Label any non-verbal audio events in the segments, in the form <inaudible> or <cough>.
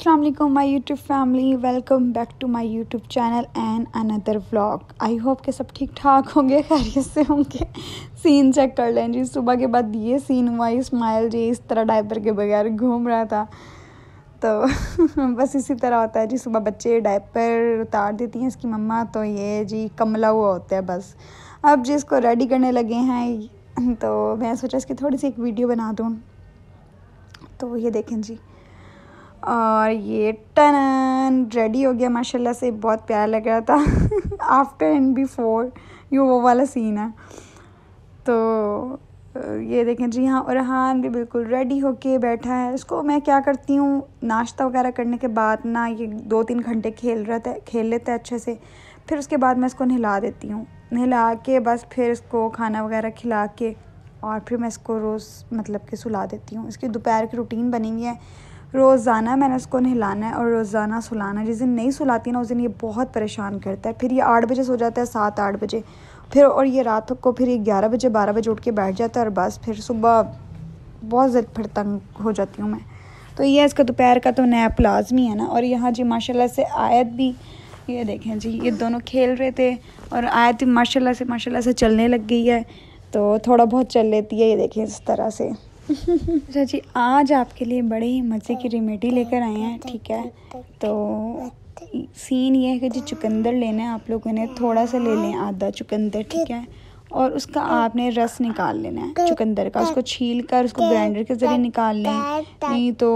Aslam my YouTube YouTube family welcome back to my YouTube channel and another vlog I hope के सब ठीक ठाक होंगे खैरियत से होंगे सीन चेक कर लें जी सुबह के बाद ये सीन हुआ इस्माइल जी इस तरह डायपर के बगैर घूम रहा था तो <laughs> बस इसी तरह होता है जी सुबह बच्चे डायपर उतार देती हैं इसकी मम्मा तो ये जी कमला हुआ होता है बस अब जी इसको रेडी करने लगे हैं तो मैं सोचा इसकी थोड़ी सी एक वीडियो बना दूँ तो ये देखें जी और ये टन रेडी हो गया माशाल्लाह से बहुत प्यारा लग रहा था आफ्टर एंड बिफोर ये वो वाला सीन है तो ये देखें जी हाँ और भी बिल्कुल रेडी होके बैठा है इसको मैं क्या करती हूँ नाश्ता वगैरह करने के बाद ना ये दो तीन घंटे खेल रहता है खेल लेता है अच्छे से फिर उसके बाद मैं इसको नहला देती हूँ नहला के बस फिर इसको खाना वगैरह खिला के और फिर मैं इसको रोज़ मतलब कि सुला देती हूँ इसकी दोपहर की रूटीन बनी हुई है रोज़ाना मैंने उसको नहलाना है और रोज़ाना सुलाना है जिस दिन नहीं सुलाती ना उस दिन ये बहुत परेशान करता है फिर ये आठ बजे सो जाता है सात आठ बजे फिर और ये रात को फिर ये ग्यारह बजे बारह बजे उठ के बैठ जाता है और बस फिर सुबह बहुत ज़्यादा फिर तंग हो जाती हूँ मैं तो ये इसका दोपहर का तो नैप लाजमी है ना और यहाँ जी माशाल्लाह से आयत भी ये देखें जी ये दोनों खेल रहे थे और आयत भी माशा से माशा से चलने लग गई है तो थोड़ा बहुत चल लेती है ये देखें इस तरह से अच्छा जी आज आपके लिए बड़े ही मज़े की रेमेडी लेकर आए हैं ठीक है तो सीन ये है कि जी चुकंदर लेना है आप लोगों ने थोड़ा सा ले लें आधा चुकंदर ठीक है और उसका आपने रस निकाल लेना है चुकंदर का उसको छील कर उसको ग्राइंडर के ज़रिए निकाल लें नहीं तो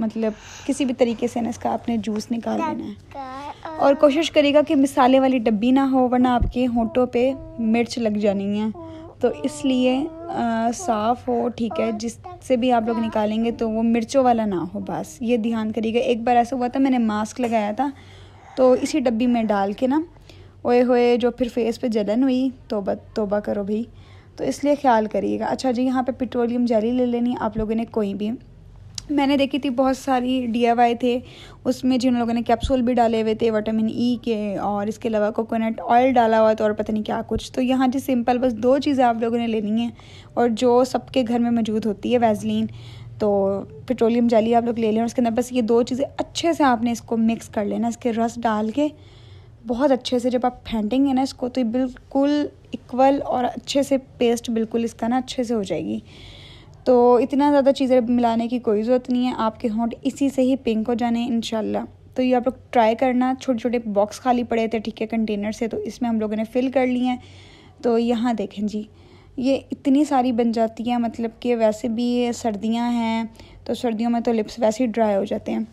मतलब किसी भी तरीके से ना इसका आपने जूस निकाल लेना है और कोशिश करिएगा कि मिसाले वाली डब्बी ना हो वरना आपके होंठों पे मिर्च लग जानी है तो इसलिए साफ़ हो ठीक है जिससे भी आप लोग निकालेंगे तो वो मिर्चों वाला ना हो बस ये ध्यान करिएगा एक बार ऐसा हुआ था मैंने मास्क लगाया था तो इसी डब्बी में डाल के ना ओए होए जो फिर फेस पे जलन हुई तोबा तोबा करो भाई तो इसलिए ख्याल करिएगा अच्छा जी यहाँ पे पेट्रोलियम जेली ले लेनी आप लोगों ने कोई भी मैंने देखी थी बहुत सारी डी थे उसमें जिन लोगों ने कैप्सूल भी डाले हुए थे विटामिन ई e के और इसके अलावा कोकोनट ऑयल डाला हुआ था और पता नहीं क्या कुछ तो यहाँ जी सिंपल बस दो चीज़ें आप लोगों ने लेनी है और जो सबके घर में मौजूद होती है वैजलिन तो पेट्रोलियम जाली आप लोग ले लें उसके अंदर बस ये दो चीज़ें अच्छे से आपने इसको मिक्स कर लेना इसके रस डाल के बहुत अच्छे से जब आप फेंटेंगे ना इसको तो बिल्कुल इक्वल और अच्छे से पेस्ट बिल्कुल इसका ना अच्छे से हो जाएगी तो इतना ज़्यादा चीज़ें मिलाने की कोई ज़रूरत नहीं है आपके होंठ इसी से ही पिंक हो जाने इन तो ये आप लोग ट्राई करना छोटे छोटे बॉक्स खाली पड़े थे ठीक है कंटेनर से तो इसमें हम लोगों ने फिल कर लिए हैं तो यहाँ देखें जी ये इतनी सारी बन जाती है मतलब कि वैसे भी सर्दियाँ हैं तो सर्दियों में तो लिप्स वैसे ही ड्राई हो जाते हैं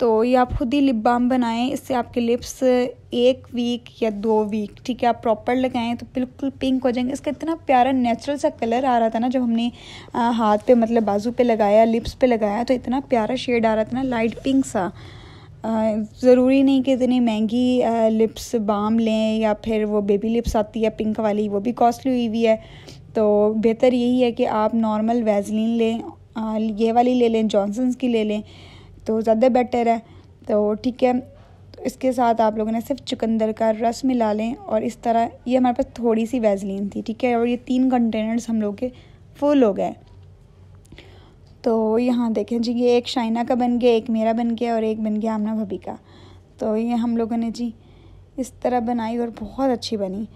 तो ये आप खुद ही लिप बाम बनाएं इससे आपके लिप्स एक वीक या दो वीक ठीक है आप प्रॉपर लगाएं तो बिल्कुल पिंक हो जाएंगे इसका इतना प्यारा नेचुरल सा कलर आ रहा था ना जब हमने आ, हाथ पे मतलब बाजू पे लगाया लिप्स पे लगाया तो इतना प्यारा शेड आ रहा था ना लाइट पिंक सा ज़रूरी नहीं कि इतनी महंगी लिप्स बाम लें या फिर वो बेबी लिप्स आती है पिंक वाली वो भी कॉस्टली हुई हुई है तो बेहतर यही है कि आप नॉर्मल वैजलिन लें ये वाली ले लें जॉनसन्स की ले लें तो ज़्यादा बेटर है तो ठीक है तो इसके साथ आप लोगों ने सिर्फ चुकंदर का रस मिला लें और इस तरह ये हमारे पास थोड़ी सी वेजलिन थी ठीक है और ये तीन कंटेनर्स हम लोग के फुल हो गए तो यहाँ देखें जी ये एक शाइना का बन गया एक मेरा बन गया और एक बन गया आमना भाभी का तो ये हम लोगों ने जी इस तरह बनाई और बहुत अच्छी बनी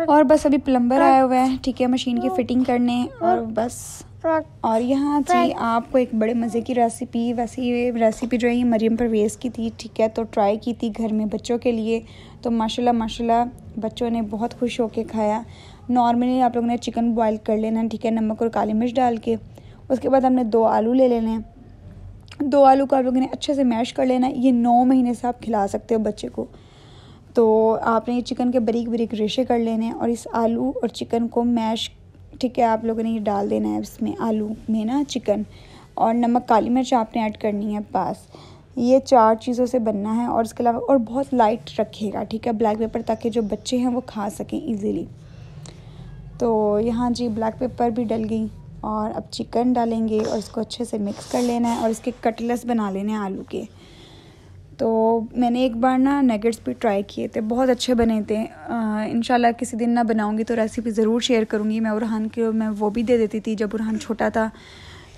और बस अभी प्लम्बर आए हुए हैं ठीक है मशीन की फिटिंग करने और बस और यहाँ जी आपको एक बड़े मज़े की रेसिपी वैसे ये रेसिपी जो है ये मरियम परवेज़ की थी ठीक है तो ट्राई की थी घर में बच्चों के लिए तो माशाल्लाह माशाल्लाह बच्चों ने बहुत खुश होके खाया नॉर्मली आप लोगों ने चिकन बॉईल कर लेना ठीक है नमक और काली मिर्च डाल के उसके बाद हमने दो आलू ले लेने दो आलू को आप लोगों ने अच्छे से मैश कर लेना ये नौ महीने से आप खिला सकते हो बच्चे को तो आपने ये चिकन के बरीक बरीक रेशे कर लेने हैं और इस आलू और चिकन को मैश ठीक है आप लोगों ने ये डाल देना है इसमें आलू में ना चिकन और नमक काली मिर्च आपने ऐड करनी है पास ये चार चीज़ों से बनना है और इसके अलावा और बहुत लाइट रखिएगा ठीक है ब्लैक पेपर ताकि जो बच्चे हैं वो खा सकें ईज़िली तो यहाँ जी ब्लैक पेपर भी डल गई और अब चिकन डालेंगे और इसको अच्छे से मिक्स कर लेना है और इसके कटलेस बना लेने हैं आलू के तो मैंने एक बार ना नगेट्स भी ट्राई किए थे बहुत अच्छे बने थे इन किसी दिन ना बनाऊँगी तो रेसिपी ज़रूर शेयर करूँगी मैं उरहान के मैं वो भी दे देती थी जब उरहान छोटा था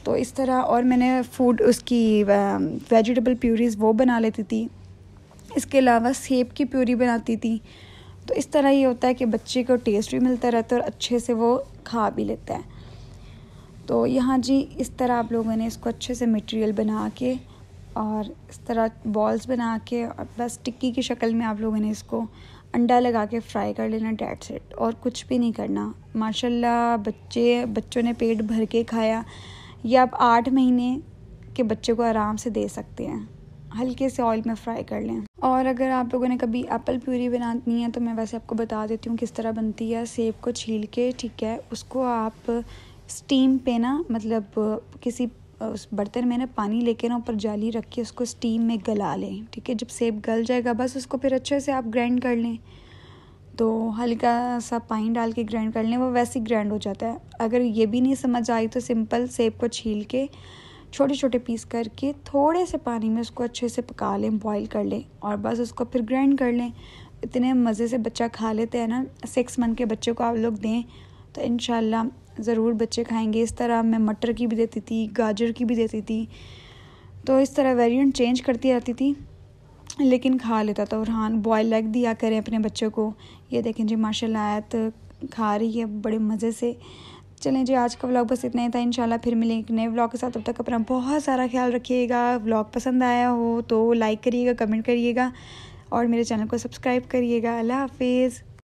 तो इस तरह और मैंने फूड उसकी वेजिटेबल प्यूरीज़ वो बना लेती थी इसके अलावा सेब की प्यूरी बनाती थी तो इस तरह ये होता है कि बच्चे को टेस्ट भी मिलता रहता है और अच्छे से वो खा भी लेता है तो यहाँ जी इस तरह आप लोगों ने इसको अच्छे से मटेरियल बना के और इस तरह बॉल्स बना के और बस टिक्की की शक्ल में आप लोगों ने इसको अंडा लगा के फ्राई कर लेना डेट सेट और कुछ भी नहीं करना माशाल्लाह बच्चे बच्चों ने पेट भर के खाया ये आप आठ महीने के बच्चे को आराम से दे सकते हैं हल्के से ऑयल में फ्राई कर लें और अगर आप लोगों ने कभी एप्पल प्यूरी बनानी है तो मैं वैसे आपको बता देती हूँ किस तरह बनती है सेब को छील के ठीक है उसको आप स्टीम पे ना मतलब किसी उस बर्तन में ना पानी लेके ना ऊपर जाली रख के उसको स्टीम में गला लें ठीक है जब सेब गल जाएगा बस उसको फिर अच्छे से आप ग्राइंड कर लें तो हल्का सा पानी डाल के ग्राइंड कर लें वो वैसे ही ग्राइंड हो जाता है अगर ये भी नहीं समझ आई तो सिंपल सेब को छील के छोटे छोटे पीस करके थोड़े से पानी में उसको अच्छे से पका लें बॉईल कर लें और बस उसको फिर ग्राइंड कर लें इतने मज़े से बच्चा खा लेते हैं ना सिक्स मंथ के बच्चे को आप लोग दें तो इन ज़रूर बच्चे खाएंगे इस तरह मैं मटर की भी देती थी गाजर की भी देती थी तो इस तरह वेरिएंट चेंज करती रहती थी लेकिन खा लेता था हाँ बॉयल एग दिया करें अपने बच्चों को ये देखें जी माशा आयत खा रही है बड़े मज़े से चलें जी आज का व्लॉग बस इतना ही था इंशाल्लाह फिर मिलेंगे एक नए व्लॉग के साथ तब तक अपना बहुत सारा ख्याल रखिएगा व्लॉग पसंद आया हो तो लाइक करिएगा कमेंट करिएगा और मेरे चैनल को सब्सक्राइब करिएगा अल्लाह हाफिज़